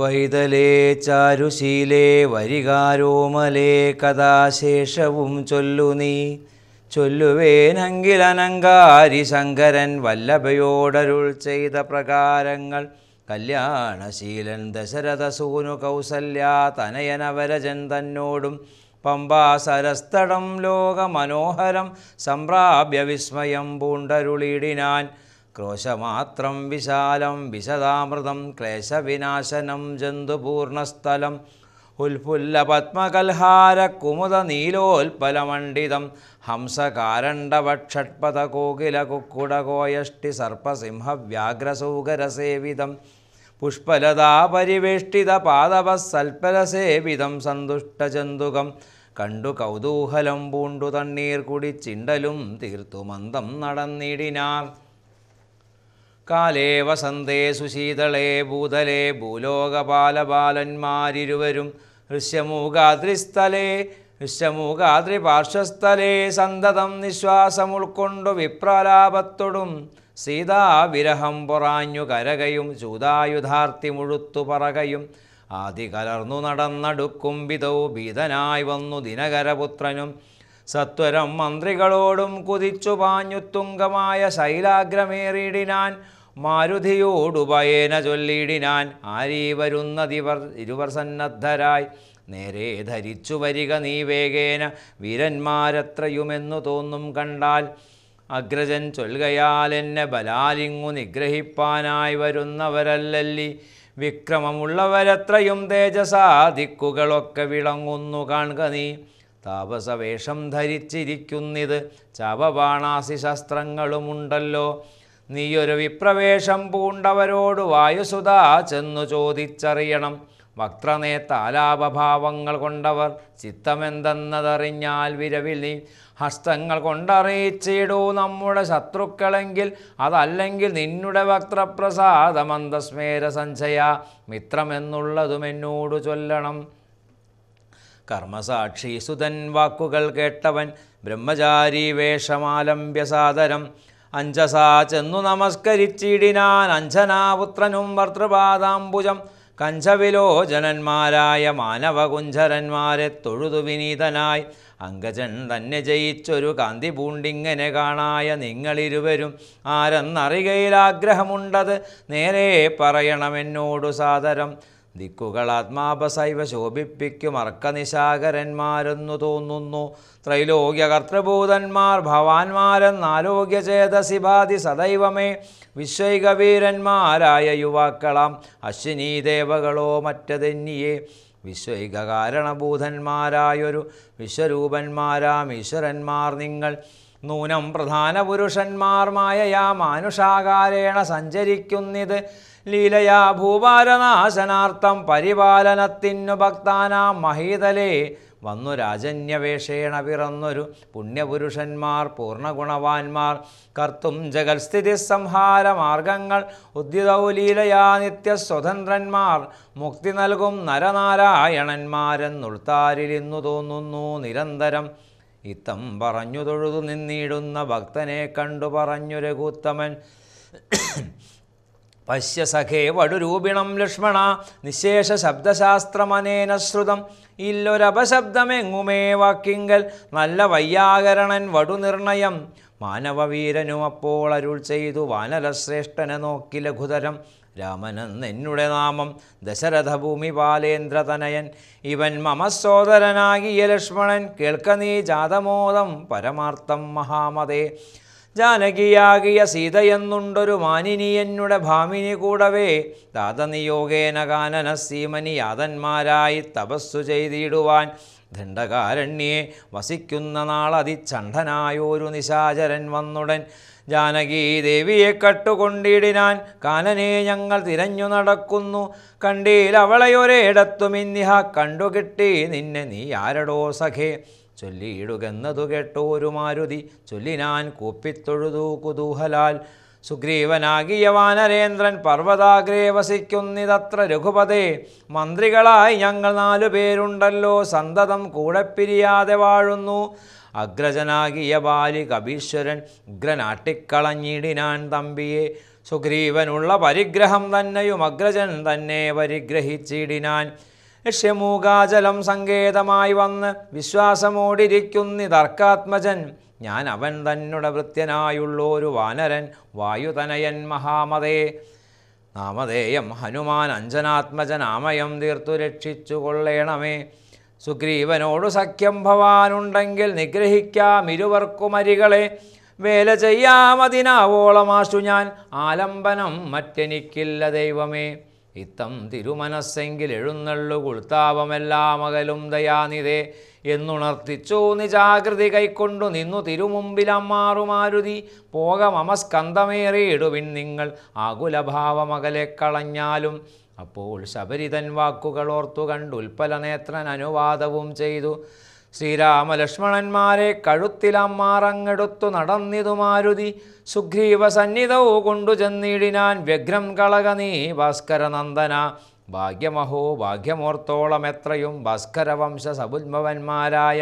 പൈതലേ ചാരുശീലേ വരികാരോമലേ കഥാശേഷവും ചൊല്ലു നീ ചൊല്ലുവേനങ്കിലനങ്കാരി ശങ്കരൻ വല്ലഭയോടരുൾ ചെയ്ത പ്രകാരങ്ങൾ കല്യാണശീലൻ ദശരഥസൂനു കൗസല്യ തനയനവരജൻ തന്നോടും പമ്പാസരസ്തടം ലോകമനോഹരം സംപ്രാപ്യ വിസ്മയം പൂണ്ടരുളിടിനാൻ ക്രോശമാത്രം വിശാലം വിശദാമൃതം ക്ലേശവിനാശനം ജന്തുപൂർണസ്ഥലം ഉൽഫുല്ല പത്മകൽഹാര കോകില സർപ്പസിംഹ ഉൽഫുല്ലപത്മകൽഹാരക്കുമുദനീലോൽപലമണ്ഡിതം ഹംസകാരണ്ഡവക്ഷട്പഥകോകിലകുക്കുടകോയഷ്ടി സർപ്പസിംഹവ്യാഗ്രസൗകരസേവിതം പുഷ്പലതാപരിവേഷ്ടിതപാദവസൽപരസേവിതം സന്തുഷ്ടജന്തുകം കണ്ടു കൗതൂഹലം പൂണ്ടു തണ്ണീർ കുടിച്ചിണ്ടലും തീർത്തു മന്ദം നടന്നിടിനാർ കാലേ വസന്തേ സുശീതളേ ഭൂതലേ ഭൂലോകപാലബാലന്മാരിരുവരും ഹൃശ്യമൂകാദ്രിസ്ഥലേ ഹൃശ്യമൂകാദ്രിപാർശ്വസ്ഥലേ സന്തതം നിശ്വാസം വിപ്രലാപത്തൊടും വിപ്രലാപത്തോടും സീതാവിരഹം പൊറാഞ്ഞു കരകയും ചൂതായുധാർത്തി മുഴുത്തു പറകയും ആദി കലർന്നു നടന്നടുക്കും വിധവും ഭീതനായി വന്നു ദിനകരപുത്രനും സത്വരം മന്ത്രികളോടും കുതിച്ചു പാഞ്ഞു തുങ്കമായ ശൈലാഗ്രമേറിയിടിനാൻ മാരുതിയോടുപയേന ചൊല്ലിയിടിനാൻ ആരീ വരുന്നതിവർ ഇരുവർ സന്നദ്ധരായി നേരെ ധരിച്ചു വരിക നീ വേഗേന വീരന്മാരത്രയുമെന്നു തോന്നും കണ്ടാൽ അഗ്രജൻ ചൊൽകയാൽ എന്നെ ബലാലിങ്ങു നിഗ്രഹിപ്പാനായി വരുന്നവരല്ലല്ലി വിക്രമമുള്ളവരത്രയും തേജസാധിക്കുകളൊക്കെ വിളങ്ങുന്നു കാണുക നീ താപസവേഷം ധരിച്ചിരിക്കുന്നിത് ചാപബാണാസി ശസ്ത്രങ്ങളുമുണ്ടല്ലോ നീയൊരു വിപ്രവേഷം പൂണ്ടവരോട് വായുസുതാ ചെന്നു ചോദിച്ചറിയണം വക്രനേത്താലാപഭാവങ്ങൾ കൊണ്ടവർ ചിത്തമെന്തെന്നതറിഞ്ഞാൽ വിരവിൽ നീ ഹസ്തങ്ങൾ കൊണ്ടറിയിച്ചിടൂ നമ്മുടെ ശത്രുക്കളെങ്കിൽ അതല്ലെങ്കിൽ നിന്നുടെ വക്രപ്രസാദമന്തസ്മേര സഞ്ചയ എന്നോട് ചൊല്ലണം കർമ്മസാക്ഷി സുതൻ വാക്കുകൾ കേട്ടവൻ ബ്രഹ്മചാരി വേഷമാലംബ്യ സാദരം അഞ്ചസാ ചെന്നു നമസ്കരിച്ചിടിനാൻ അഞ്ജനാപുത്രനും ഭർത്തൃപാദാംബുജം കഞ്ചവിലോചനന്മാരായ മാനവകുഞ്ചരന്മാരെ തൊഴുതു വിനീതനായി അങ്കജൻ തന്നെ ജയിച്ചൊരു കാന്തി പൂണ്ടിങ്ങനെ കാണായ നിങ്ങളിരുവരും ആരെന്നറികയിലാഗ്രഹമുണ്ടത് നേരെ പറയണമെന്നോടു സാദരം ദിക്കുകൾ ആത്മാപസൈവ ശോഭിപ്പിക്കും അർക്കനിശാകരന്മാരെന്നു തോന്നുന്നു ത്രൈലോക്യകർത്തൃഭൂതന്മാർ ഭവാന്മാരെന്നാലോക്യചേതസിഭാതി സദൈവമേ വിശ്വൈകവീരന്മാരായ യുവാക്കളാം അശ്വിനീ ദേവകളോ മറ്റതെന്നിയെ വിശ്വൈകാരണഭൂതന്മാരായൊരു വിശ്വരൂപന്മാരാം ഈശ്വരന്മാർ നിങ്ങൾ നൂനം പ്രധാന പുരുഷന്മാർ മായയാ മാനുഷാകാരേണ സഞ്ചരിക്കുന്നിത് ലീലയാ ഭൂപാലനാശനാർത്ഥം പരിപാലനത്തിനു ഭക്താനാം മഹീതലേ വന്നു രാജന്യവേഷേണ പിറന്നൊരു പുണ്യപുരുഷന്മാർ പൂർണ്ണഗുണവാന്മാർ കർത്തും ജഗൽസ്ഥിതി സംഹാരമാർഗങ്ങൾ ഉദ്യതൗലീലയാ നിത്യസ്വതന്ത്രന്മാർ മുക്തി നൽകും നരനാരായണന്മാരെന്നുൾത്താരിലിന്നു തോന്നുന്നു നിരന്തരം ഇത്തം പറഞ്ഞു തൊഴുതു നിന്നിടുന്ന ഭക്തനെ കണ്ടു പറഞ്ഞു രഘുത്തമൻ പശ്യസഖേ വടുരൂപിണം ലക്ഷ്മണ നിശേഷ ശബ്ദശാസ്ത്രമനേന ശ്രുതം ഇല്ലൊരപശബ്ദമെങ്ങുമേ വാക്കിങ്കൽ നല്ല വയ്യാകരണൻ വടുനിർണയം മാനവവീരനും അപ്പോൾ അരുൾ ചെയ്തു വാനരശ്രേഷ്ഠനെ നോക്കി ലഘുതരം രാമനെന്നെന്നുടെ നാമം ദശരഥഭൂമി പാലേന്ദ്രതനയൻ ഇവൻ മമസോദരനാകിയ ലക്ഷ്മണൻ കേൾക്ക നീ ജാതമോദം പരമാർത്ഥം മഹാമതേ ജാനകിയാകിയ സീതയെന്നുണ്ടൊരു മാനിനിയന്നുടെ ഭാമിനി കൂടവേ ദാതനിയോഗേന കാനന സീമനി യാതന്മാരായി തപസ്സു ചെയ്തിടുവാൻ ദണ്ഡകാരണ്യെ വസിക്കുന്ന നാളതിച്ചണ്ഠനായൊരു നിശാചരൻ വന്നുടൻ ജാനകി ദേവിയെ കട്ടുകൊണ്ടിടിനാൻ കാനനെ ഞങ്ങൾ തിരഞ്ഞു നടക്കുന്നു കണ്ടീൽ അവളെ ഇന്നിഹ കണ്ടുകിട്ടി നിന്നെ നീ ആരടോ സഖേ ചൊല്ലിയിടുകെന്നതു കേട്ടോരു മാരുതി ചൊല്ലിനാൻ കൂപ്പിത്തൊഴുതു കുതൂഹലാൽ സുഗ്രീവനാകിയ വാനരേന്ദ്രൻ പർവ്വതാഗ്രേ വസിക്കുന്നിതത്ര രഘുപതേ മന്ത്രികളായി ഞങ്ങൾ നാലു പേരുണ്ടല്ലോ സന്തതം കൂടെ പിരിയാതെ വാഴുന്നു അഗ്രജനാകിയ ബാലി കപീശ്വരൻ ഉഗ്രനാട്ടിക്കളഞ്ഞിടിനാൻ തമ്പിയെ സുഗ്രീവനുള്ള പരിഗ്രഹം തന്നെയും അഗ്രജൻ തന്നെ പരിഗ്രഹിച്ചിടിനാൻ ഷമൂകാചലം സങ്കേതമായി വന്ന് വിശ്വാസമോടിരിക്കുന്നി തർക്കാത്മജൻ ഞാൻ അവൻ തന്നെ വൃത്യനായുള്ളൊരു വാനരൻ വായുതനയൻ മഹാമതേ നാമധേയം ഹനുമാൻ അഞ്ജനാത്മജനാമയം തീർത്തു രക്ഷിച്ചു കൊള്ളേണമേ സുഗ്രീവനോട് സഖ്യം ഭവാനുണ്ടെങ്കിൽ നിഗ്രഹിക്കാം ഇരുവർക്കുമരികളെ വേല ചെയ്യാമതിനാവോളമാശു ഞാൻ ആലംബനം മറ്റെനിക്കില്ല ദൈവമേ ഇത്തം തിരുമനസ്സെങ്കിൽ എഴുന്നള്ളു കുൾത്താപമെല്ലാം അകലും ദയാനിതേ എന്നുണർത്തിച്ചു നിജാകൃതി കൈക്കൊണ്ടു നിന്നു തിരുമുമ്പിലമ്മാറുമാരുതി പോകമമസ്കന്ധമേറിയിടുവിൻ നിങ്ങൾ ആകുലഭാവമകലെ കളഞ്ഞാലും അപ്പോൾ ശബരിതൻ വാക്കുകളോർത്തു നേത്രൻ അനുവാദവും ചെയ്തു ശ്രീരാമലക്ഷ്മണന്മാരെ കഴുത്തിലമ്മാറങ്ങെടുത്തു നടന്നിതു മാരുതി സുഗ്രീവ സന്നിധവു കൊണ്ടു ചെന്നിടിനാൻ വ്യഗ്രം കളക നീ ഭാസ്കരനന്ദന ഭാഗ്യമഹോ ഭാഗ്യമോർത്തോളം എത്രയും ഭാസ്കരവംശ സബുദ്ഭവന്മാരായ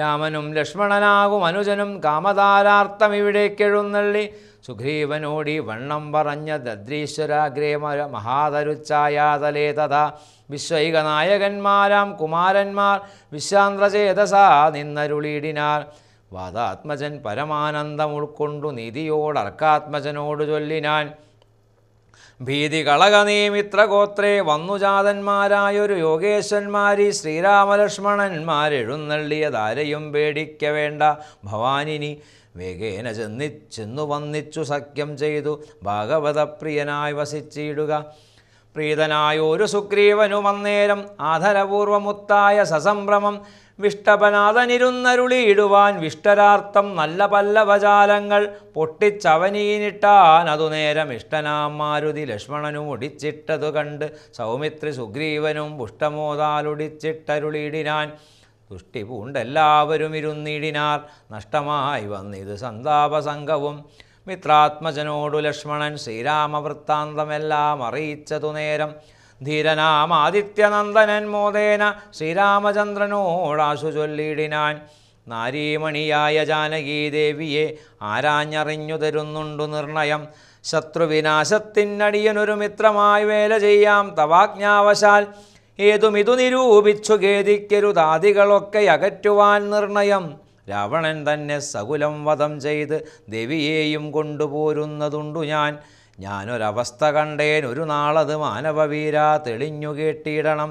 രാമനും ലക്ഷ്മണനാകും അനുജനും കാമതാരാർത്ഥം ഇവിടേക്കെഴുന്നള്ളി സുഗ്രീവനോടി വണ്ണം പറഞ്ഞ ദദ്രീശ്വരാഗ്രേ മഹാതരുച്ചായാതലേ തഥാ വിശ്വൈകനായകന്മാരാം കുമാരന്മാർ വിശ്വാന്ത്രചേതസാ നിന്നരുളിയിടിനാൽ വാദാത്മജൻ പരമാനന്ദം ഉൾക്കൊണ്ടു നിധിയോടർക്കാത്മജനോട് ചൊല്ലിനാൻ ഭീതി ഗോത്രേ വന്നുജാതന്മാരായൊരു യോഗേശ്വന്മാരി ശ്രീരാമലക്ഷ്മണന്മാരെഴുന്നള്ളിയതാരെയും പേടിക്കവേണ്ട ഭവാനിനി വേഗേന ചെന്നി ചെന്നു വന്നിച്ചു സഖ്യം ചെയ്തു ഭാഗവതപ്രിയനായി വസിച്ചിടുക പ്രീതനായൊരു സുഗ്രീവനു വന്നേരം ആധരപൂർവമുത്തായ സസംഭ്രമം വിഷ്ടപനാഥനിരുന്നരുളിയിടുവാൻ വിഷ്ടരാർത്ഥം നല്ല പല്ലവജാലങ്ങൾ പൊട്ടിച്ചവനീനിട്ടാൻ അതു നേരം ഇഷ്ടനാം ലക്ഷ്മണനും ഒടിച്ചിട്ടതു കണ്ട് സൗമിത്രി സുഗ്രീവനും പുഷ്ടമോതാലുടിച്ചിട്ടരുളിയിടിനാൻ തുഷ്ടി പൂണ്ടെല്ലാവരും ഇരുന്നിടിനാൽ നഷ്ടമായി വന്നിത് സന്താപസംഘവും മിത്രാത്മജനോടു ലക്ഷ്മണൻ ശ്രീരാമവൃത്താന്തമെല്ലാം അറിയിച്ചതു നേരം ധീരനാമാദിത്യനന്ദനൻ മോദേന ശ്രീരാമചന്ദ്രനോടാശു ചൊല്ലിടിനാൻ നാരീമണിയായ ജാനകീദേവിയെ ആരാഞ്ഞറിഞ്ഞു തരുന്നുണ്ടു നിർണയം ശത്രുവിനാശത്തിനടിയനൊരു മിത്രമായി വേല ചെയ്യാം തവാജ്ഞാവശാൽ ഇതു നിരൂപിച്ചു ഖേദിക്കരുതാദികളൊക്കെ അകറ്റുവാൻ നിർണയം രാവണൻ തന്നെ സകുലം വധം ചെയ്ത് ദേവിയെയും കൊണ്ടുപോരുന്നതുണ്ടു ഞാൻ ഞാനൊരവസ്ഥ കണ്ടേൻ ഒരു നാളത് മാനവവീര തെളിഞ്ഞു കേട്ടിടണം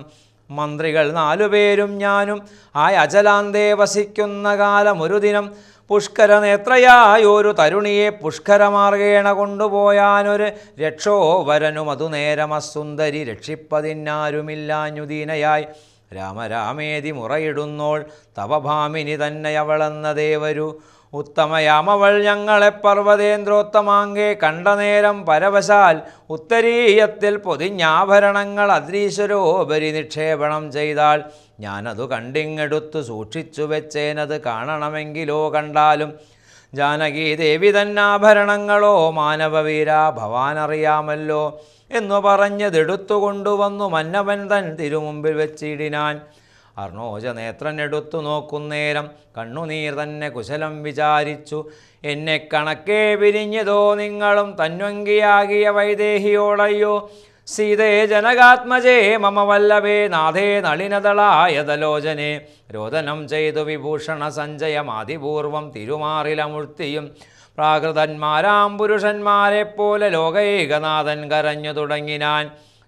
മന്ത്രികൾ നാലുപേരും ഞാനും ആ അജലാന്തേ വസിക്കുന്ന കാലം ഒരു ദിനം പുഷ്കരനേത്രയായൊരു തരുണിയെ പുഷ്കരമാർഗേണ കൊണ്ടുപോയാനൊരു രക്ഷോവരനും അതു നേരമസുന്ദരി രക്ഷിപ്പതിന്നാരുമില്ലാഞ്ഞുദീനയായി രാമരാമേതി മുറയിടുന്നോൾ തവഭാമിനി തന്നെ ദേവരു ഉത്തമയാമവൾ ഞങ്ങളെ പർവ്വതേന്ദ്രോത്തമാങ്കെ നേരം പരവശാൽ ഉത്തരീയത്തിൽ പൊതിഞ്ഞാഭരണങ്ങൾ അദ്രീശ്വരോപരി നിക്ഷേപണം ചെയ്താൽ ഞാനതു കണ്ടിങ്ങെടുത്തു സൂക്ഷിച്ചു വെച്ചേനത് കാണണമെങ്കിലോ കണ്ടാലും ജാനകി ദേവി തന്നാഭരണങ്ങളോ മാനവവീര അറിയാമല്ലോ എന്നു പറഞ്ഞതെടുത്തുകൊണ്ടുവന്നു മന്നവൻ തൻ തിരുമുമ്പിൽ വെച്ചിടിനാൻ അർണോജ നേത്രനെടുത്തു നോക്കുന്നേരം കണ്ണുനീർ തന്നെ കുശലം വിചാരിച്ചു എന്നെ കണക്കേ പിരിഞ്ഞതോ നിങ്ങളും തന്വങ്കിയാകിയ വൈദേഹിയോടയ്യോ സീതേ ജനകാത്മജേ മമ വല്ലവേ നാഥേ നളിനതളായതലോചനെ രോദനം ചെയ്തു വിഭൂഷണ സഞ്ജയമാതിപൂർവം തിരുമാറിലമുഴ്ത്തിയും പ്രാകൃതന്മാരാം പുരുഷന്മാരെപ്പോലെ ലോകൈകനാഥൻ കരഞ്ഞു തുടങ്ങിനാൻ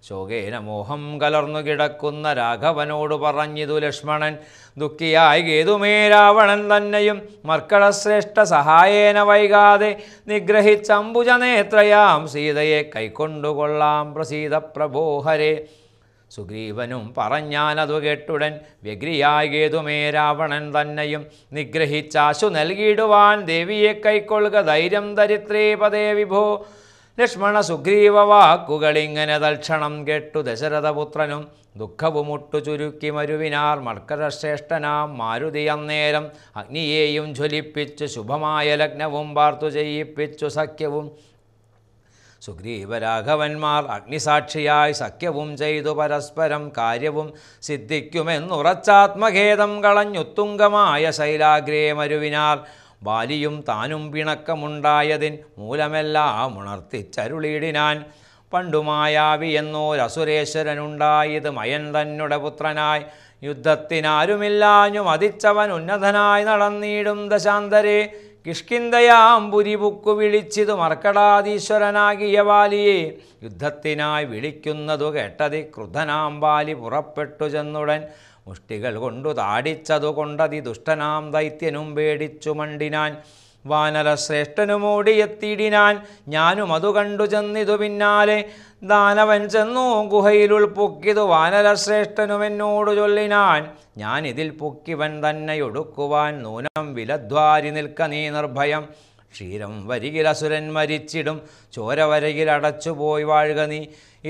ശോകേന മോഹം കലർന്നു കിടക്കുന്ന രാഘവനോട് പറഞ്ഞിതു ലക്ഷ്മണൻ ദുഃഖിയായി ഗേതുമേ രാവണൻ തന്നെയും മർക്കടശ്രേഷ്ഠ സഹായേന വൈകാതെ നിഗ്രഹിച്ചംബുജനേത്രയാം സീതയെ കൈക്കൊണ്ടുകൊള്ളാം പ്രസീത പ്രഭോഹരെ സുഗ്രീവനും പറഞ്ഞാനതു കേട്ടുടൻ വ്യഗ്രിയായി ഗേതുമേ രാവണൻ തന്നെയും നിഗ്രഹിച്ചാശു നൽകിയിടുവാൻ ദേവിയെ കൈക്കൊള്ളുക ധൈര്യം ധരിത്രേ പദേ വിഭോ ലക്ഷ്മണ സുഗ്രീവ വാക്കുകളിങ്ങനെ തൽക്ഷണം കേട്ടു ദശരഥപുത്രനും ദുഃഖവുമുട്ടു ചുരുക്കി മരുവിനാർ മർക്കരശ്രേഷ്ഠനാം മാരുതി അന്നേരം അഗ്നിയേയും ജ്വലിപ്പിച്ചു ശുഭമായ ലഗ്നവും പാർത്തു ചെയ്യിപ്പിച്ചു സഖ്യവും സുഗ്രീവരാഘവന്മാർ അഗ്നിസാക്ഷിയായി സഖ്യവും ചെയ്തു പരസ്പരം കാര്യവും സിദ്ധിക്കുമെന്നുറച്ചാത്മഖേദം കളഞ്ഞുത്തുങ്കമായ ശൈലാഗ്രേ മരുവിനാർ ബാലിയും താനും പിണക്കമുണ്ടായതിൻ മൂലമെല്ലാം ഉണർത്തിച്ചരുളിയിടിനാൻ പണ്ടുമായാവി എന്നോരസുരേശ്വരനുണ്ടായത് മയൻ തന്നുടെ പുത്രനായി യുദ്ധത്തിനാരുമില്ലാഞ്ഞു മതിച്ചവൻ ഉന്നതനായി നടന്നിടും ദശാന്തരെ കിഷ്കിന്തയാം പുരിപുക്കു വിളിച്ചിതു മർക്കടാധീശ്വരനാകിയ ബാലിയെ യുദ്ധത്തിനായി വിളിക്കുന്നതു കേട്ടതി ക്രുധനാം ബാലി പുറപ്പെട്ടു ചെന്നുടൻ മുഷ്ടികൾ കൊണ്ടു താടിച്ചതുകൊണ്ടതി ദുഷ്ടനാം ദൈത്യനും പേടിച്ചു മണ്ടിനാൻ ഓടിയെത്തിയിടിനാൻ ഞാനും അതു കണ്ടു ചെന്നിതു പിന്നാലെ ദാനവൻ ചെന്നു ഗുഹയിലുൾ പൊക്കിതു എന്നോടു ചൊല്ലിനാൻ ഞാൻ ഇതിൽ പൊക്കിവൻ തന്നെ ഒടുക്കുവാൻ നൂനം വിലദ്വാരി നിൽക്ക നീ നിർഭയം ക്ഷീരം വരികിൽ അസുരൻ മരിച്ചിടും ചോര വരകിൽ അടച്ചുപോയി വാഴുക നീ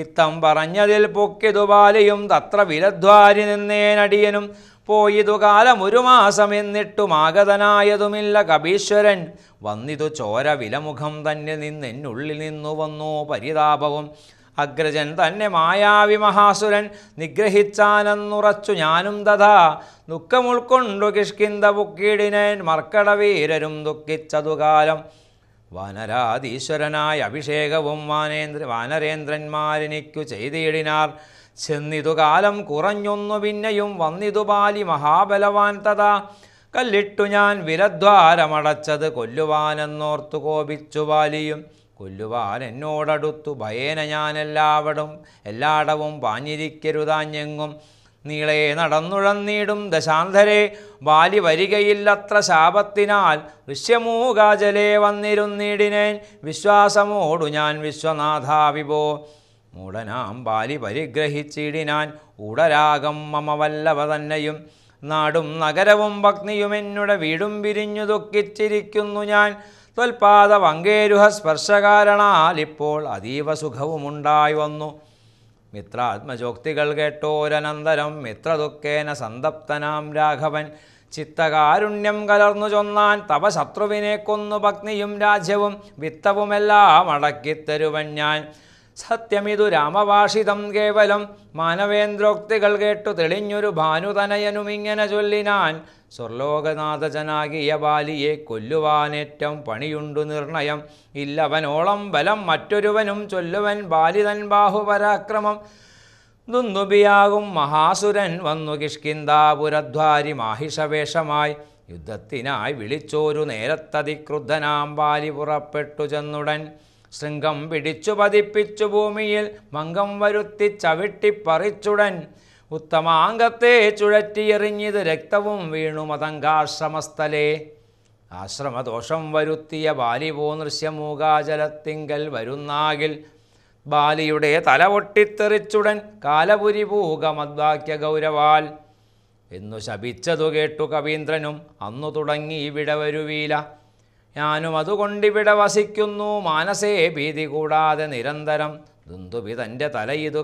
ഇത്തം പറഞ്ഞതിൽ പൊക്കിതു ബാലയും തത്ര വിലദ്വാരി നിന്നേനടിയനും പോയിതു കാലം ഒരു മാസം എന്നിട്ടുമാഗതനായതുമില്ല കപീശ്വരൻ വന്നിതു ചോര വിലമുഖം തന്നെ നിന്നെന്നുള്ളിൽ നിന്നു വന്നു പരിതാപവും അഗ്രജൻ തന്നെ മായാവി മഹാസുരൻ നിഗ്രഹിച്ചാനെന്നുറച്ചു ഞാനും തഥാ ദുഃഖമുൾക്കൊണ്ടു കിഷ്കിന്ത പുക്കീടിനേൻ മർക്കടവീരരും ദുഃഖിച്ചതുകാലം വാനരാധീശ്വരനായ അഭിഷേകവും വാനേന്ദ്ര വാനരേന്ദ്രന്മാരെനിക്കു ചെയ്തിടിനാർ ചെന്നിതു കാലം കുറഞ്ഞൊന്നു പിന്നെയും വന്നിതു ബാലി മഹാബലവാൻ തഥാ കല്ലിട്ടു ഞാൻ വിരദ്വാരമടച്ചത് കൊല്ലുവാനെന്നോർത്തു കോപിച്ചു ബാലിയും കൊല്ലുവാൻ എന്നോടടുത്തു ഭയേന ഞാൻ എല്ലാവടും എല്ലാടവും പാഞ്ഞിരിക്കരുതാഞ്ഞെങ്ങും നീളേ നടന്നുഴന്നിടും ദശാന്തരെ ബാലി വരികയില്ലത്ര ശാപത്തിനാൽ ഋഷ്യമൂകാജലേ വന്നിരുന്നീടിനെ വിശ്വാസമോടു ഞാൻ വിശ്വനാഥാവിഭോ മൂടനാം ബാലി പരിഗ്രഹിച്ചിടിനാൻ ഉടരാഗം മമവല്ലവ തന്നെയും നാടും നഗരവും ഭഗ്നിയും എന്നുടെ വീടും പിരിഞ്ഞു ദുഃഖിച്ചിരിക്കുന്നു ഞാൻ ത്വൽപാദ വങ്കേരുഹ സ്പർശകാരണാൽ ഇപ്പോൾ അതീവ സുഖവുമുണ്ടായി വന്നു മിത്രാത്മജോക്തികൾ കേട്ടോരനന്തരം മിത്രദുഃഖേന സന്തപ്തനാം രാഘവൻ ചിത്തകാരുണ്യം കലർന്നു ചൊന്നാൻ തവ ശത്രുവിനെ കൊന്നു പത്നിയും രാജ്യവും വിത്തവുമെല്ലാം അടക്കിത്തരുവൻ ഞാൻ സത്യമിതു രാമവാഷിതം കേവലം മാനവേന്ദ്രോക്തികൾ കേട്ടു തെളിഞ്ഞൊരു ഭാനുതനയനുമിങ്ങനെ ചൊല്ലിനാൻ സ്വർലോകനാഥജനാകിയ ബാലിയെ കൊല്ലുവാനേറ്റം പണിയുണ്ടു നിർണയം ഇല്ലവനോളം ബലം മറ്റൊരുവനും ചൊല്ലുവൻ ബാലിതൻ ബാഹുപരാക്രമം ദുന്ദുബിയാകും മഹാസുരൻ വന്നു കിഷ്കിന്ദാപുരദ്വാരി മാഹിഷവേഷമായി യുദ്ധത്തിനായി വിളിച്ചോരു നേരത്തതിക്രുദ്ധനാം ബാലി പുറപ്പെട്ടു ചെന്നുടൻ ശൃംഗം പിടിച്ചു പതിപ്പിച്ചു ഭൂമിയിൽ മംഗം വരുത്തി ചവിട്ടിപ്പറിച്ചുടൻ ഉത്തമാംഗത്തെ ചുഴറ്റിയെറിഞ്ഞത് രക്തവും വീണു മതങ്കാശ്രമസ്ഥലേ ആശ്രമദോഷം വരുത്തിയ ബാലിവോ പോ നൃശ്യമൂകാചലത്തിങ്കൽ വരുന്നാകിൽ ബാലിയുടെ തല പൊട്ടിത്തെറിച്ചുടൻ കാലപുരി പൂകമദ്വാക്യ മദ്വാക്യ ഗൗരവാൽ എന്നു ശപിച്ചതു കേട്ടു കവീന്ദ്രനും അന്നു തുടങ്ങി ഇവിടെ വരുവീല ഞാനും അതുകൊണ്ടിവിടെ വസിക്കുന്നു മാനസേ ഭീതി കൂടാതെ നിരന്തരം ദുന്തുപിതൻ്റെ തല ഇതു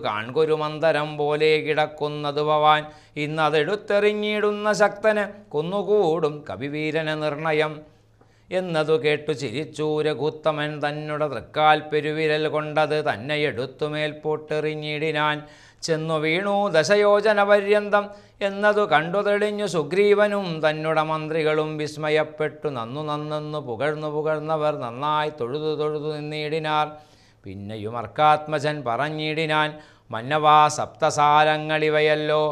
മന്ദരം പോലെ കിടക്കുന്നത് ഭവാൻ ഇന്നതെടുത്തെറിഞ്ഞിടുന്ന ശക്തന് കുന്നുകൂടും കവിവീരന് നിർണയം എന്നതു കേട്ടു ചിരിച്ചു രഘുത്തമൻ തന്നുട തൃക്കാൽ പെരുവിരൽ കൊണ്ടത് തന്നെ എടുത്തുമേൽപോട്ടെറിഞ്ഞിടിനാൻ ചെന്നു വീണു ദശയോജന പര്യന്തം എന്നതു കണ്ടു തെളിഞ്ഞു സുഗ്രീവനും തന്നുട മന്ത്രികളും വിസ്മയപ്പെട്ടു നന്നു നന്നെന്നു പുകഴ്ന്നു പുകഴ്ന്നവർ നന്നായി തൊഴുതു തൊഴുതു നിന്നിടിനാർ പിന്നെയും അർക്കാത്മജൻ പറഞ്ഞിടിനാൻ മന്നവാ സപ്തസാലങ്ങളിവയല്ലോ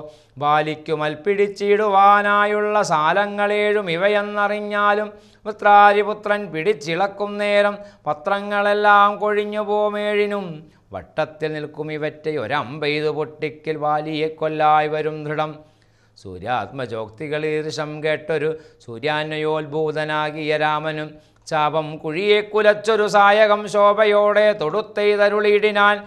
ബാലിക്കുമൽപ്പിടിച്ചിടുവാനായുള്ള സാലങ്ങളേഴും ഇവയെന്നറിഞ്ഞാലും വൃത്രാരിപുത്രൻ പിടിച്ചിളക്കും നേരം പത്രങ്ങളെല്ലാം കൊഴിഞ്ഞു പോമേഴിനും വട്ടത്തിൽ നിൽക്കും ഇവറ്റ ഒരമ്പെയ്തു പൊട്ടിക്കിൽ വാലിയെ കൊല്ലായി വരും ദൃഢം സൂര്യാത്മജോക്തികൾ ഈർഷം കേട്ടൊരു സൂര്യാന്വയോത്ഭൂതനാകിയ രാമനും ചാപം കുഴിയെ കുലച്ചൊരു സായകം ശോഭയോടെ തൊടുത്തൈ തരുളിയിടിനാൻ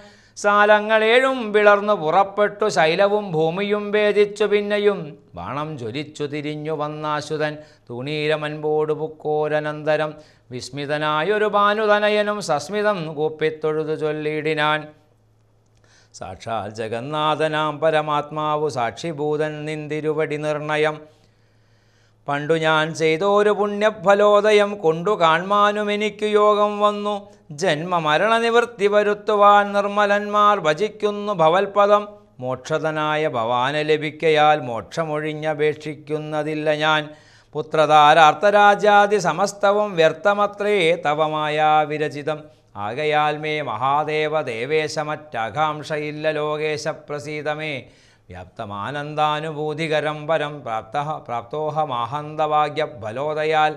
സാലങ്ങളേഴും വിളർന്നു പുറപ്പെട്ടു ശൈലവും ഭൂമിയും ഭേദിച്ചു പിന്നെയും ബാണം ജ്വലിച്ചു തിരിഞ്ഞു വന്നാശുതൻ തുണീരമൻപോട് പുക്കോരനന്തരം വിസ്മിതനായൊരു ബാനുതനയനും സസ്മിതം കൂപ്പിത്തൊഴുതു ചൊല്ലിയിടിനാൻ സാക്ഷാൽ ജഗന്നാഥനാം പരമാത്മാവു സാക്ഷിഭൂതൻ നിന്തിരുവടി നിർണയം പണ്ടു ഞാൻ ചെയ്തോരു പുണ്യഫലോദയം കൊണ്ടു എനിക്ക് യോഗം വന്നു ജന്മമരണനിവൃത്തി വരുത്തുവാൻ നിർമ്മലന്മാർ ഭജിക്കുന്നു ഭവൽപദം മോക്ഷതനായ ഭവാന് ലഭിക്കയാൽ മോക്ഷമൊഴിഞ്ഞപേക്ഷിക്കുന്നതില്ല ഞാൻ പുത്രധാരാർത്ഥരാജാതി സമസ്തവും വ്യർത്ഥമത്രേ തവമായ വിരചിതം ആകയാൽ മേ മഹാദേവ ദേവേശമറ്റാകാംക്ഷയില്ല വ്യാപ്തമാനന്ദാനുഭൂതികരം പരം പ്രാപ്ത പ്രാപ്തോഹമാഹന്തഭാഗ്യ ബലോദയാൽ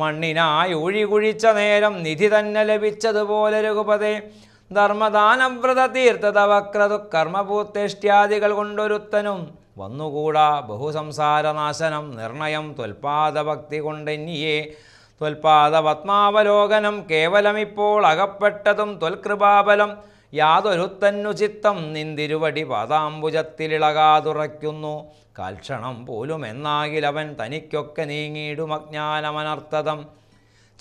മണ്ണിനായി ഒഴികുഴിച്ച നേരം നിധി തന്നെ ലഭിച്ചതുപോലെ രഘുപതേ ധർമ്മദാനവ്രത തീർത്ഥതവക്രതു കർമ്മപൂർത്തേഷ്ട്യാദികൾ കൊണ്ടൊരുത്തനും വന്നുകൂടാ ബഹുസംസാരനാശനം നിർണയം ത്വൽപാദഭക്തി കൊണ്ടെന്നിയെ ത്വൽപാദപത്മാവലോകനം കേവലമിപ്പോൾ അകപ്പെട്ടതും ത്വൽകൃപാബലം യാതൊരുത്തന്നുചിത്തം നിന്തിരുവടി പാതാംബുജത്തിലിളകാതുറയ്ക്കുന്നു കാൽക്ഷണം എന്നാകിലവൻ തനിക്കൊക്കെ നീങ്ങിയിടും അജ്ഞാനമനർത്ഥതം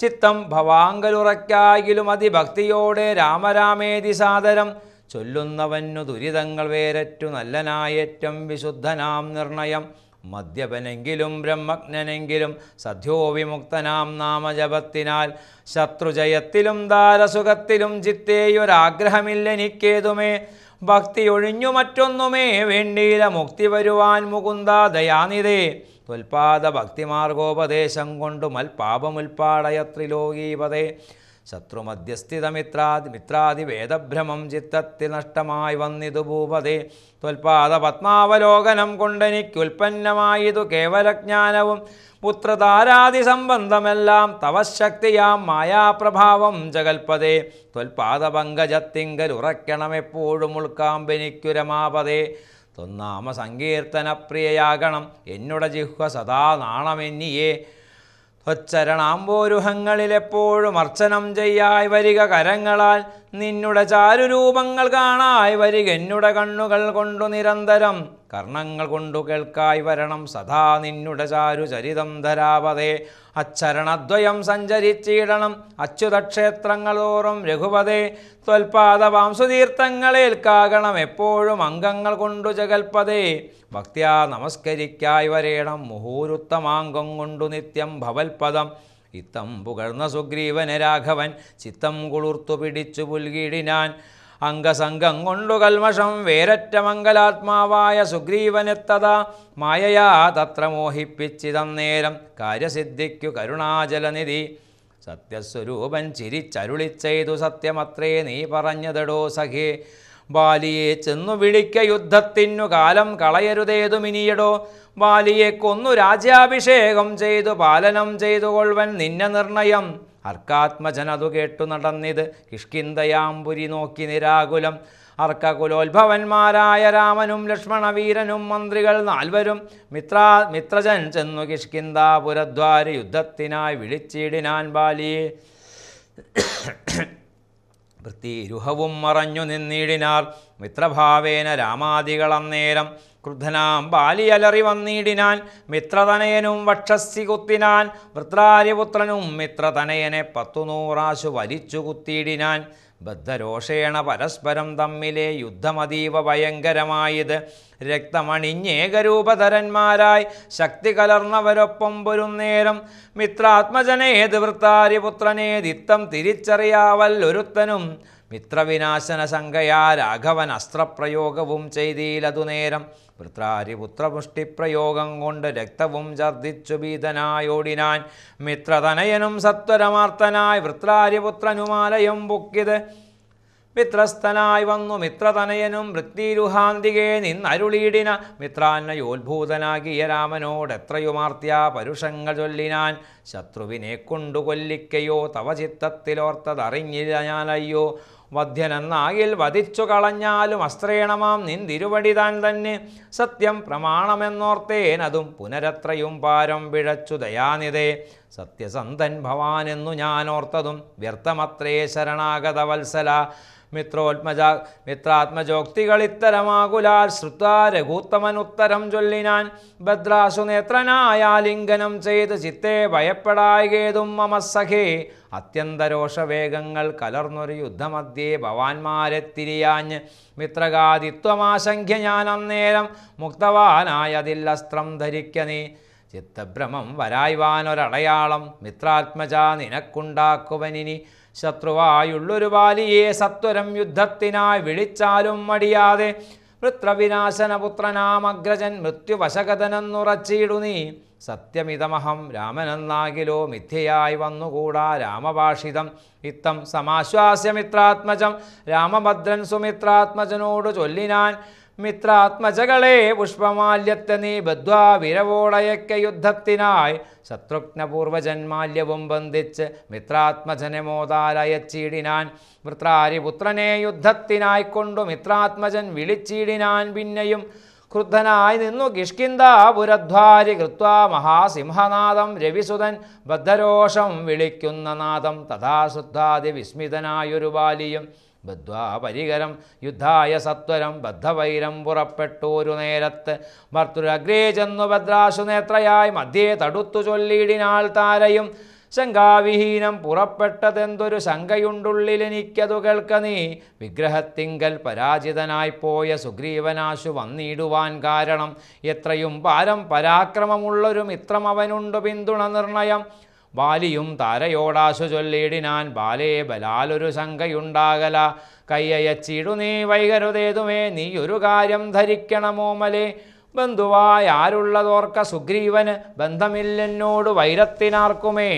ചിത്തം ഭവാങ്കലുറയ്ക്കാകിലും അതിഭക്തിയോടെ രാമരാമേതി സാദരം ചൊല്ലുന്നവന്നു ദുരിതങ്ങൾ വേരറ്റു നല്ലനായേറ്റം വിശുദ്ധനാം നിർണയം മദ്യപനെങ്കിലും ബ്രഹ്മജ്ഞനെങ്കിലും സദ്യോവിമുക്തനാം നാമജപത്തിനാൽ ശത്രുജയത്തിലും ദാരസുഖത്തിലും ചിത്തേയൊരാഗ്രഹമില്ലെനിക്കേതുമേ ഒഴിഞ്ഞു മറ്റൊന്നുമേ വേണ്ടിയില മുക്തി വരുവാൻ മുകുന്ദ ദയാനിതേ ത്വൽപാദ ഭക്തിമാർഗോപദേശം കൊണ്ടു മൽപാപമുൽപ്പാടയത്രിലോകീപതേ ശത്രുമധ്യസ്ഥിത മിത്രാദി വേദഭ്രമം ചിത്തത്തിൽ നഷ്ടമായി വന്നിതു ഭൂപതി തൊൽപാദ പത്മാവലോകനം കൊണ്ടെനിക്കുൽപ്പന്നമായതു കേവലജ്ഞാനവും പുത്രതാരാദി സംബന്ധമെല്ലാം തവശക്തിയാം മായാപ്രഭാവം ജഗൽപതേ ത്വൽപാദപങ്കജത്തിങ്കൽ ഉറയ്ക്കണമെപ്പോഴും ഉൾക്കാമ്പെനിക്കുരമാപതേ തൊന്നാമ സങ്കീർത്തനപ്രിയയാകണം എന്നുട ജിഹ്വ സദാ നാണമെന്നിയേ ഒച്ചരണാമ്പോരുഹങ്ങളിലെപ്പോഴും അർച്ചനം ചെയ്യായി വരിക കരങ്ങളാൽ നിന്നുടെ ചാരുരൂപങ്ങൾ കാണായി വരിക എന്നുടെ കണ്ണുകൾ കൊണ്ടു നിരന്തരം കർണങ്ങൾ കൊണ്ടു കേൾക്കായി വരണം സദാ നിന്നുടെ ചാരു ചരിതം ധരാപതേ അച്ചരണദ്വയം സഞ്ചരിച്ചിടണം അച്യുതക്ഷേത്രങ്ങളോറും രഘുപതേ രഘുപതേ ത്വൽപാദവാംസുതീർത്ഥങ്ങളേൽക്കാകണം എപ്പോഴും അംഗങ്ങൾ കൊണ്ടു ജഗൽപതേ ഭക്തിയാ നമസ്കരിക്കായി വരേണം മുഹൂരുത്തമാങ്കം കൊണ്ടു നിത്യം ഭവൽപദം ഇത്തം പുകഴ്ന്ന സുഗ്രീവന് രാഘവൻ ചിത്തം കുളിർത്തു പിടിച്ചു പുൽകിടിനാൻ അംഗസംഗം കൊണ്ടു കൽമഷം വേരറ്റ മംഗലാത്മാവായ സുഗ്രീവനെത്തതാ മായയാ തത്ര മോഹിപ്പിച്ചിതന്നേരം കാര്യസിദ്ധിക്കു കരുണാചലനിധി സത്യസ്വരൂപൻ ചിരിച്ചരുളിച്ചെയ്തു സത്യമത്രേ നീ പറഞ്ഞതെടോ സഖേ ബാലിയെ ചെന്നു വിളിക്ക യുദ്ധത്തിനു കാലം കളയരുതേതു മിനിയടോ ബാലിയെ കൊന്നു രാജ്യാഭിഷേകം ചെയ്തു പാലനം ചെയ്തു കൊള്ളുവൻ നിന്നെ നിർണയം അർക്കാത്മജനതു കേട്ടു നടന്നിത് കിഷ്കിന്തയാമ്പുരി നോക്കി നിരാകുലം അർക്കകുലോത്ഭവന്മാരായ രാമനും ലക്ഷ്മണവീരനും മന്ത്രികൾ നാൽവരും മിത്ര മിത്രജൻ ചെന്നു കിഷ്കിന്താപുരദ്വാരി യുദ്ധത്തിനായി വിളിച്ചിടിനാൻ ബാലി വൃത്തിരുഹവും മറഞ്ഞു നിന്നിടിനാർ മിത്രഭാവേന രാമാദികളന്നേരം ക്രുദ്ധനാം ബാലിയലറി വന്നിടിനാൻ മിത്രതനയനും വക്ഷസ്സി കുത്തിനാൻ വൃത്രാര്യപുത്രനും മിത്രതനയനെ പത്തുനൂറാശു വലിച്ചു കുത്തിയിടിനാൻ ബദ്ധരോഷേണ പരസ്പരം തമ്മിലെ യുദ്ധമതീവ ഭയങ്കരമായത് രക്തമണിഞ്ഞേകരൂപധരന്മാരായി ശക്തി കലർന്നവരൊപ്പം പൊരുന്നേരം മിത്രാത്മജനേത് വൃത്താരിപുത്രനേതിത്തം തിരിച്ചറിയാവല്ലൊരുത്തനും മിത്രവിനാശന രാഘവൻ അസ്ത്രപ്രയോഗവും ചെയ്തീലതു നേരം വൃത്രാരിപുത്രപുഷ്ടിപ്രയോഗം കൊണ്ട് രക്തവും ഛർദിച്ചു ഭീതനായോടിനാൻ മിത്രതനയനും സത്വരമാർത്തനായി വൃത്രാരിപുത്രനുമാലയും പൊക്കിത് മിത്രസ്ഥനായി വന്നു മിത്രതനയനും വൃത്തിരുഹാന്തികേ നിന്നരുളീടിന മിത്രാന്നയോത്ഭൂതനാകിയ രാമനോട് എത്രയുമാർത്തിയ പരുഷങ്ങൾ ചൊല്ലിനാൻ ശത്രുവിനെ കൊണ്ടു കൊല്ലിക്കയോ തവ ചിത്തത്തിലോർത്തതറിഞ്ഞില്ല ഞാനയ്യോ വധ്യനെന്നാകിൽ വധിച്ചു കളഞ്ഞാലും അസ്ത്രേണമാം നിന്തിരുവടി താൻ തന്നെ സത്യം പ്രമാണമെന്നോർത്തേനതും പുനരത്രയും പാരം പിഴച്ചു ദയാനിതേ സത്യസന്ധൻ ഭവാനെന്നു ഞാനോർത്തതും വ്യർത്ഥമത്രേ ശരണാഗത വത്സല മിത്രോത്മജാ മിത്രാത്മജോക്തികൾ ഇത്തരമാകുലാൽ ശ്രുത്താ രഘൂത്തമൻ ഉത്തരം ചൊല്ലിനാൻ ഭദ്രാസുനേത്രനായാലിംഗനം ചെയ്ത് ചിത്തെ ഭയപ്പെടായകേതും മമ സഖേ അത്യന്തരോഷവേഗങ്ങൾ കലർന്നൊരു യുദ്ധമധ്യേ ഭവാന്മാരെ തിരിയാഞ്ഞ് മിത്രകാദിത്വമാശങ്ക്യ ഞാൻ അന്നേരം മുക്തവാനായതിൽ അസ്ത്രം നീ ചിത്തഭ്രമം വരായ്വാനൊരടയാളം മിത്രാത്മജ നിനക്കുണ്ടാക്കുവനിനി ശത്രുവായുള്ളൊരു വാലിയെ സത്വരം യുദ്ധത്തിനായി വിളിച്ചാലും മടിയാതെ വൃത്രവിനാശനപുത്രനാമഗ്രജൻ മൃത്യുവശകഥനെന്നുറച്ചിടു നീ സത്യമിതമഹം രാമനെന്നാകിലോ മിഥ്യയായി വന്നുകൂടാ രാമഭാഷിതം ഇത്തം സമാശ്വാസ്യമിത്രാത്മജം രാമഭദ്രൻ സുമിത്രാത്മജനോട് ചൊല്ലിനാൻ മിത്രാത്മജകളെ പുഷ്പമാല്യത്തെ നീ ബദ്വാ വിരവോളയക്ക യുദ്ധത്തിനായി ശത്രുഘ്നപൂർവജന്മാല്യവും ബന്ധിച്ച് മിത്രാത്മജനെ മോതാലയച്ചീടിനാൻ വൃത്രാരിപുത്രനെ യുദ്ധത്തിനായി കൊണ്ടു മിത്രാത്മജൻ വിളിച്ചീടിനാൻ പിന്നെയും ക്രുദ്ധനായി നിന്നു കിഷ്കിന്ദാപുരധ്വാരി കൃത്വാ മഹാസിംഹനാദം രവിസുതൻ ബദ്ധരോഷം വിളിക്കുന്ന നാദം തഥാ വിസ്മിതനായൊരു ബാലിയും ബദ്ധ്വാ യുദ്ധായ സത്വരം ബദ്ധവൈരം പുറപ്പെട്ടോരു നേരത്ത് ഭർത്തൃരഗ്രേ ചെന്നു ഭദ്രാശു നേത്രയായി മധ്യേ തടുത്തു ചൊല്ലിയിടിനാൾ താരയും ശങ്കാവിഹീനം പുറപ്പെട്ടതെന്തൊരു ശങ്കയുണ്ടുള്ളിൽ എനിക്കതു കേൾക്ക നീ വിഗ്രഹത്തിങ്കൽ പരാജിതനായിപ്പോയ സുഗ്രീവനാശു വന്നിടുവാൻ കാരണം എത്രയും പാരം പരാക്രമമുള്ളൊരു മിത്രം അവനുണ്ട് പിന്തുണ നിർണയം ബാലിയും താരയോടാശു ചൊല്ലിയിടിനാൻ ബാലേ ബലാലൊരു ശങ്കയുണ്ടാകല കയ്യയച്ചിടു നീ വൈകരുതേതുമേ നീ ഒരു കാര്യം ധരിക്കണമോമലേ ആരുള്ളതോർക്ക സുഗ്രീവന് ബന്ധമില്ലെന്നോട് വൈരത്തിനാർക്കുമേ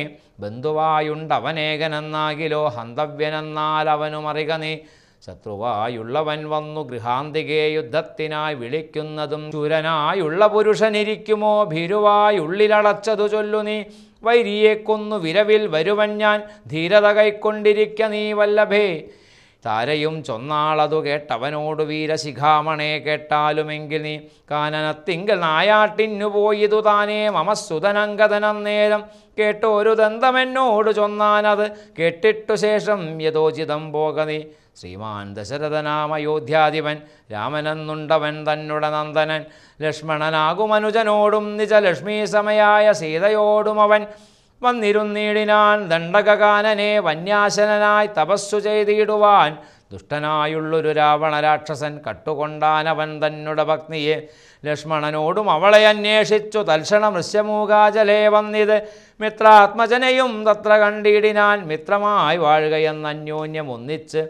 ബന്ധുവായുണ്ടവനേകനെന്നാകിലോ ഹന്തവ്യനെന്നാൽ അവനു മറിക നീ ശത്രുവായുള്ളവൻ വന്നു ഗൃഹാന്തികേ യുദ്ധത്തിനായി വിളിക്കുന്നതും ചുരനായുള്ള പുരുഷനിരിക്കുമോ ഭീരുവായുള്ളിലടച്ചതു ചൊല്ലു നീ വൈരിയെ കൊന്നു വിരവിൽ വരുവൻ ഞാൻ ധീരത കൈക്കൊണ്ടിരിക്ക നീ വല്ലഭേ താരയും ചൊന്നാളതു കേട്ടവനോട് വീരശിഖാമണേ കേട്ടാലുമെങ്കിൽ നീ കാനനത്തിങ്കിൽ നായാട്ടിന്നു പോയിതു താനേ മമസുതനങ്കതനന്നേരം കേട്ടോരു ദന്തമെന്നോട് ചൊന്നാനത് കേട്ടിട്ടു ശേഷം യഥോചിതം പോക നീ ശ്രീമാൻ ദശരഥനാമയോധ്യാധിപൻ രാമനെന്നുണ്ടവൻ തന്നുട നന്ദനൻ ലക്ഷ്മണനാകുമനുജനോടും നിജ ലക്ഷ്മീ സമയായ സീതയോടും അവൻ വന്നിരുന്നീടിനാൻ ദണ്ഡകകാനനെ വന്യാശനായി തപസ്സു ചെയ്തിടുവാൻ ദുഷ്ടനായുള്ളൊരു രാവണ രാക്ഷസൻ കട്ടുകൊണ്ടാനവൻ തന്നുട ഭഗ്നിയെ ലക്ഷ്മണനോടും അവളെ അന്വേഷിച്ചു തൽക്ഷണ മൃശ്യമൂകാജലേ വന്നിത് മിത്രാത്മജനെയും തത്ര കണ്ടിടിനാൻ മിത്രമായി വാഴുകയെന്ന് അന്യോന്യം ഒന്നിച്ച്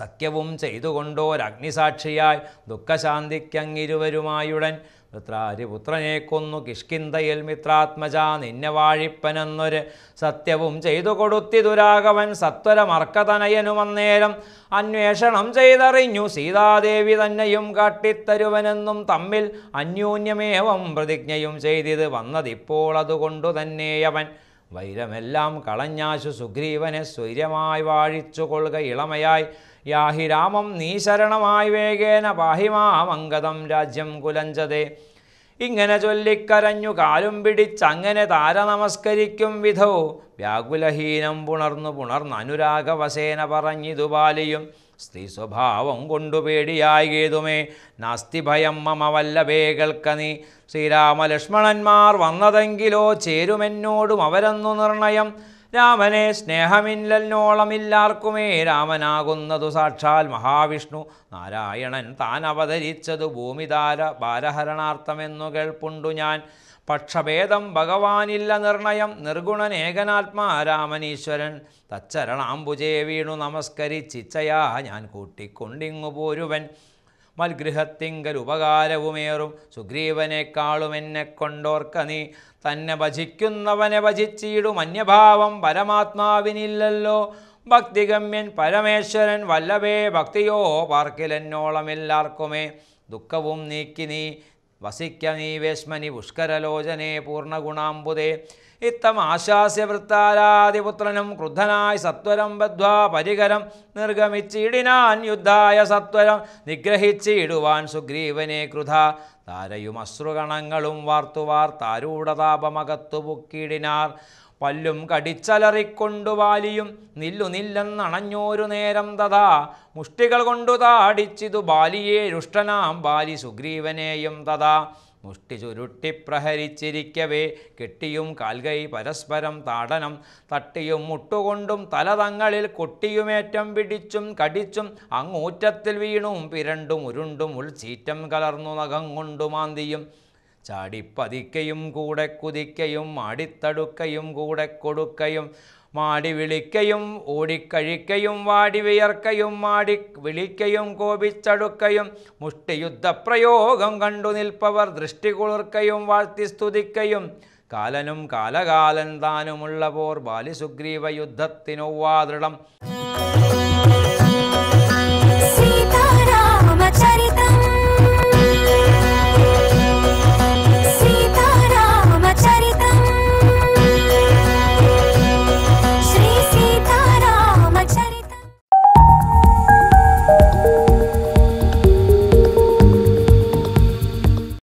സഖ്യവും ചെയ്തുകൊണ്ടോരഗ്നിസാക്ഷിയായി ദുഃഖശാന്തിക്കങ്ങിരുവരുമായുടൻ പുത്രാരിപുത്രനെ കൊന്നു കിഷ്കിന്തയിൽ മിത്രാത്മജ നിന്നെ വാഴിപ്പനെന്നൊരു സത്യവും ചെയ്തു കൊടുത്തി ദുരാഗവൻ സത്വരമർക്കതനയനുമന്നേരം അന്വേഷണം ചെയ്തറിഞ്ഞു സീതാദേവി തന്നെയും കാട്ടിത്തരുവനെന്നും തമ്മിൽ അന്യോന്യമേവം പ്രതിജ്ഞയും ചെയ്തിത് വന്നതിപ്പോൾ അതുകൊണ്ടു തന്നെയവൻ വൈരമെല്ലാം കളഞ്ഞാശു സുഗ്രീവനെ സ്വൈര്യമായി വാഴിച്ചു കൊള്ളുക ഇളമയായി യാഹി രാമം നീ ശരണമായി വേഗേന പാഹിമാമംഗതം രാജ്യം കുലഞ്ചതേ ഇങ്ങനെ ചൊല്ലിക്കരഞ്ഞു കാലും പിടിച്ചങ്ങനെ താര നമസ്കരിക്കും വിധോ വ്യാകുലഹീനം പുണർന്നു പുണർന്ന് അനുരാഗവസേന പറഞ്ഞിതു പാലിയും സ്ത്രീ സ്വഭാവം കൊണ്ടു പേടിയായിതുമേ നാസ്തി ഭയം മമ വല്ലഭേകൾക്ക നീ ശ്രീരാമലക്ഷ്മണന്മാർ വന്നതെങ്കിലോ ചേരുമെന്നോടും അവരെന്നു നിർണയം രാമനെ സ്നേഹമില്ലല്ലോളമില്ലാർക്കുമേ രാമനാകുന്നതു സാക്ഷാൽ മഹാവിഷ്ണു നാരായണൻ താൻ അവതരിച്ചതു ഭൂമിതാര ബാലഹരണാർത്ഥമെന്നു കേൾപ്പുണ്ടു ഞാൻ പക്ഷഭേദം ഭഗവാനില്ല നിർണയം നിർഗുണനേകനാത്മാ രാമനീശ്വരൻ തച്ചരണാംബുജേ വീണു നമസ്കരിച്ചിച്ചയാ ഞാൻ കൂട്ടിക്കൊണ്ടിങ്ങു പോരുവൻ മൽഗൃഹത്തിങ്കൽ ഉപകാരവുമേറും സുഗ്രീവനേക്കാളും എന്നെ കൊണ്ടോർക്ക നീ തന്നെ ഭജിക്കുന്നവനെ ഭജിച്ചിടും അന്യഭാവം പരമാത്മാവിനില്ലല്ലോ ഭക്തിഗമ്യൻ പരമേശ്വരൻ വല്ലവേ ഭക്തിയോ പാർക്കിലെന്നോളം എല്ലാവർക്കുമേ ദുഃഖവും നീക്കി നീ വസിക്ക നീ വേശ്മനി പുഷ്കരലോചനേ പൂർണ്ണഗുണാംബുദേ ഇത്തം ആശാസ്യവൃത്താരാതിപുത്രനും ക്രുദ്ധനായി സത്വരം ബദ്ധ്വാ പരികരം നിർഗമിച്ചിടിനാൻ യുദ്ധായ സത്വരം നിഗ്രഹിച്ചിടുവാൻ സുഗ്രീവനെ ക്രുധ താരയും അശ്രുഗണങ്ങളും വാർത്തുവാർ താരൂഢതാപമകത്തു പൊക്കിടിനാർ പല്ലും കടിച്ചലറിക്കൊണ്ടു വാലിയും നില്ലു നില്ലെന്നണഞ്ഞോരു നേരം തഥാ മുഷ്ടികൾ കൊണ്ടു താടിച്ചിതു ബാലിയെ രുഷ്ടനാം ബാലി സുഗ്രീവനെയും തഥാ മുഷ്ടി ചുരുട്ടി പ്രഹരിച്ചിരിക്കവേ കെട്ടിയും കാൽകൈ പരസ്പരം താടനം തട്ടിയും മുട്ടുകൊണ്ടും തലതങ്ങളിൽ കൊട്ടിയുമേറ്റം പിടിച്ചും കടിച്ചും അങ്ങൂറ്റത്തിൽ വീണും പിരണ്ടും ഉരുണ്ടും ഉൾച്ചീറ്റം കലർന്നു നഖം കൊണ്ടു മാന്തിയും ചാടിപ്പതിക്കയും കൂടെ കുതിക്കയും ആടിത്തടുക്കയും കൂടെ കൊടുക്കയും മാടി വിളിക്കയും ഓടിക്കഴിക്കയും വാടി വിയർക്കയും മാടി വിളിക്കയും കോപിച്ചടുക്കയും മുഷ്ടിയുദ്ധപ്രയോഗം കണ്ടു നിൽപ്പവർ ദൃഷ്ടി കുളിർക്കയും വാഴ്ത്തി സ്തുതിക്കയും കാലനും കാലകാലൻ താനുമുള്ള പോർ ബാലിസുഗ്രീവ യുദ്ധത്തിനൊവ്വാദൃഢം